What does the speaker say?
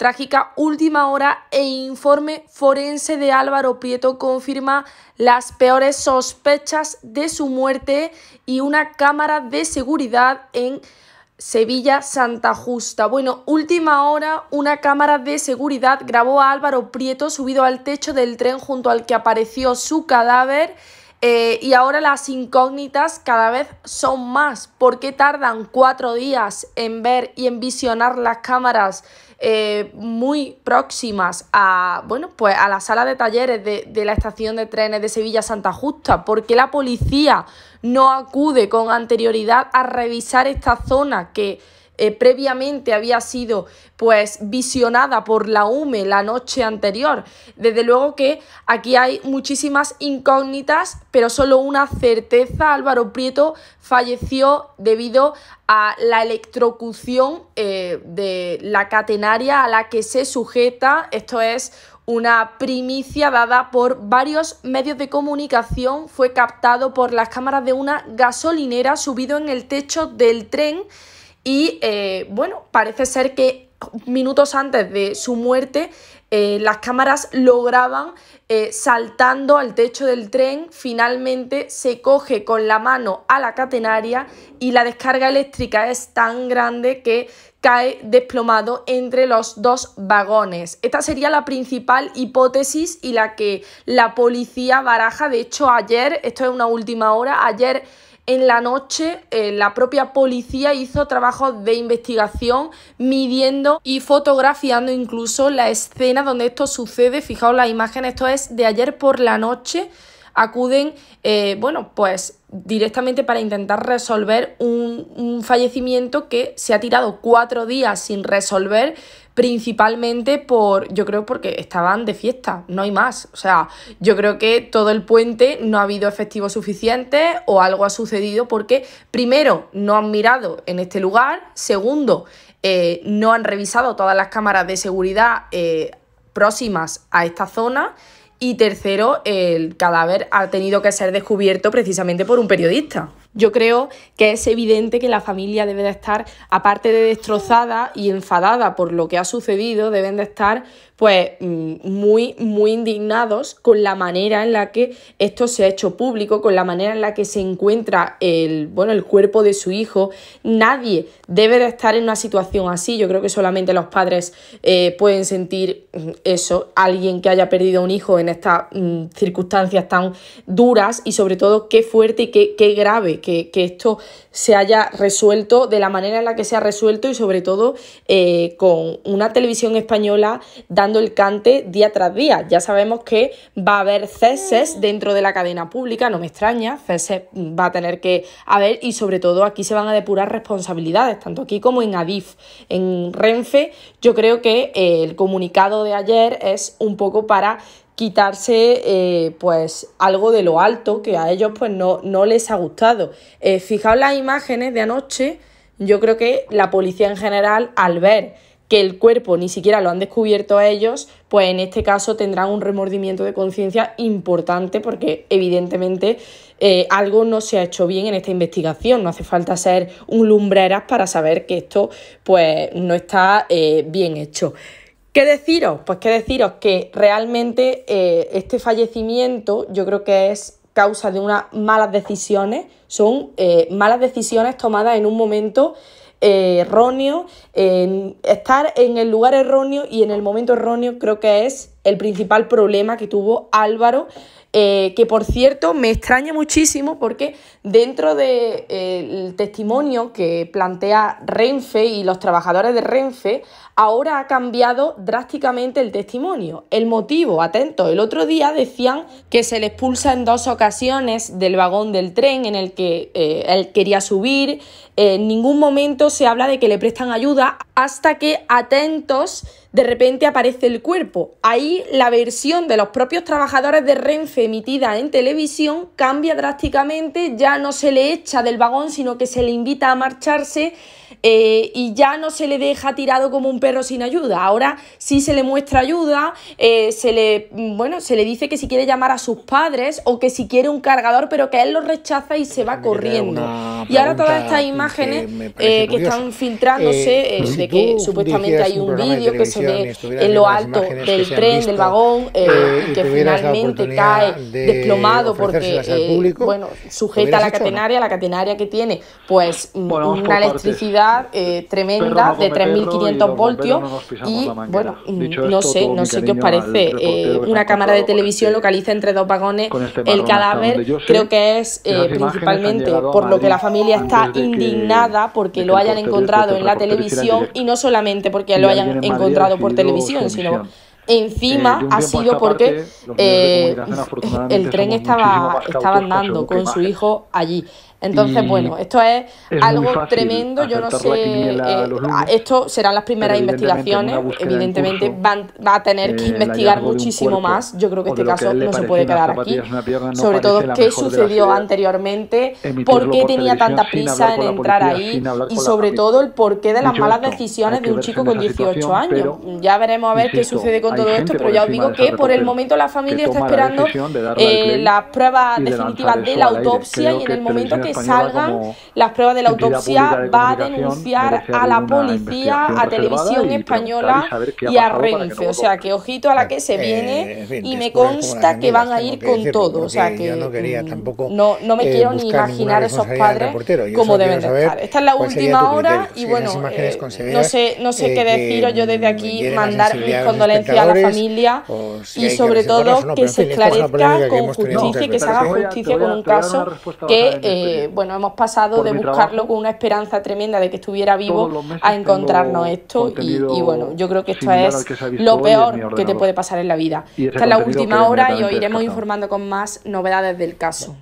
Trágica última hora e informe forense de Álvaro Prieto confirma las peores sospechas de su muerte y una cámara de seguridad en Sevilla Santa Justa. Bueno, última hora, una cámara de seguridad grabó a Álvaro Prieto subido al techo del tren junto al que apareció su cadáver eh, y ahora las incógnitas cada vez son más. ¿Por qué tardan cuatro días en ver y en visionar las cámaras eh, muy próximas a, bueno, pues a la sala de talleres de, de la estación de trenes de Sevilla Santa Justa? ¿Por qué la policía no acude con anterioridad a revisar esta zona que eh, previamente había sido pues visionada por la UME la noche anterior. Desde luego que aquí hay muchísimas incógnitas, pero solo una certeza, Álvaro Prieto falleció debido a la electrocución eh, de la catenaria a la que se sujeta, esto es una primicia dada por varios medios de comunicación fue captado por las cámaras de una gasolinera subido en el techo del tren y eh, bueno, parece ser que minutos antes de su muerte, eh, las cámaras lo graban eh, saltando al techo del tren, finalmente se coge con la mano a la catenaria y la descarga eléctrica es tan grande que cae desplomado entre los dos vagones. Esta sería la principal hipótesis y la que la policía baraja. De hecho, ayer, esto es una última hora, ayer en la noche eh, la propia policía hizo trabajos de investigación midiendo y fotografiando incluso la escena donde esto sucede. Fijaos las imágenes, esto es de ayer por la noche. Acuden, eh, bueno, pues directamente para intentar resolver un, fallecimiento que se ha tirado cuatro días sin resolver, principalmente por, yo creo porque estaban de fiesta, no hay más. O sea, yo creo que todo el puente no ha habido efectivo suficiente o algo ha sucedido porque, primero, no han mirado en este lugar, segundo, eh, no han revisado todas las cámaras de seguridad eh, próximas a esta zona y tercero, el cadáver ha tenido que ser descubierto precisamente por un periodista. Yo creo que es evidente que la familia debe de estar, aparte de destrozada y enfadada por lo que ha sucedido, deben de estar pues mm, muy, muy indignados con la manera en la que esto se ha hecho público, con la manera en la que se encuentra el, bueno, el cuerpo de su hijo. Nadie debe de estar en una situación así. Yo creo que solamente los padres eh, pueden sentir mm, eso. Alguien que haya perdido un hijo en estas mm, circunstancias tan duras y sobre todo qué fuerte y qué, qué grave que, que esto se haya resuelto de la manera en la que se ha resuelto y sobre todo eh, con una televisión española dando el cante día tras día. Ya sabemos que va a haber ceses dentro de la cadena pública, no me extraña, ceses va a tener que haber y sobre todo aquí se van a depurar responsabilidades, tanto aquí como en Adif, en Renfe. Yo creo que eh, el comunicado de ayer es un poco para quitarse eh, pues algo de lo alto que a ellos pues no, no les ha gustado. Eh, fijaos las imágenes de anoche, yo creo que la policía en general al ver que el cuerpo ni siquiera lo han descubierto a ellos, pues en este caso tendrán un remordimiento de conciencia importante porque evidentemente eh, algo no se ha hecho bien en esta investigación. No hace falta ser un lumbreras para saber que esto pues no está bien hecho. ¿Qué deciros? Pues qué deciros que realmente eh, este fallecimiento yo creo que es causa de unas malas decisiones, son eh, malas decisiones tomadas en un momento eh, erróneo, estar en el lugar erróneo y en el momento erróneo creo que es el principal problema que tuvo Álvaro, eh, que por cierto me extraña muchísimo porque dentro del de, eh, testimonio que plantea Renfe y los trabajadores de Renfe, ahora ha cambiado drásticamente el testimonio. El motivo, atento, el otro día decían que se le expulsa en dos ocasiones del vagón del tren en el que eh, él quería subir, en ningún momento se habla de que le prestan ayuda hasta que, atentos, de repente aparece el cuerpo. Ahí la versión de los propios trabajadores de Renfe emitida en televisión cambia drásticamente, ya no se le echa del vagón, sino que se le invita a marcharse eh, y ya no se le deja tirado como un perro sin ayuda. Ahora sí se le muestra ayuda, eh, se, le, mm, bueno, se le dice que si quiere llamar a sus padres o que si quiere un cargador, pero que él lo rechaza y se va corriendo. Y ahora todas estas imágenes eh, que, están filtrándose, de que supuestamente hay un vídeo que se en lo alto del tren, del vagón, eh, eh, que finalmente cae desplomado porque, eh, bueno, sujeta la catenaria, la catenaria que tiene, pues mm, una electricidad tremenda de 3.500 voltios y, bueno, mm, no sé, no sé qué os parece. una cámara de televisión localiza entre dos vagones este el cadáver, creo que es principalmente por lo que la familia está indignada porque lo hayan este encontrado en la televisión y no solamente porque lo hayan encontrado por televisión, sino eh, encima ha sido porque eh, el tren estaba, estaba andando con su hijo allí. Entonces, bueno, esto es, algo tremendo. Yo no sé, eh, esto serán las primeras investigaciones. Evidentemente, van, va a tener que investigar muchísimo más. Yo creo que este caso no se puede quedar aquí. Sobre todo, qué sucedió anteriormente, por qué tenía tanta prisa en entrar ahí y sobre todo el porqué de las malas decisiones de un chico con 18 años. Ya veremos a ver qué sucede con todo esto, pero ya os digo que por el momento la familia está esperando eh, las pruebas definitivas de la autopsia y en el momento que salgan las pruebas de la autopsia, va a denunciar a la policía, a Televisión Española y, a Renfe. O sea, que ojito a la que se eh, viene y me consta que van a ir con todo. O sea, que mm, no, no, me eh, quiero ni imaginar esos padres como deben estar. Esta es la última hora y bueno, eh, no sé, no sé qué decir yo desde aquí, mandar mis condolencias a la familia y sobre todo que se esclarezca con justicia, y que se haga justicia con un caso que eh, bueno, hemos pasado de buscarlo con una esperanza tremenda de que estuviera vivo a encontrarnos esto y, bueno, yo creo que esto es lo peor que te puede pasar en la vida. Esta es la última hora y os iremos informando con más novedades del caso.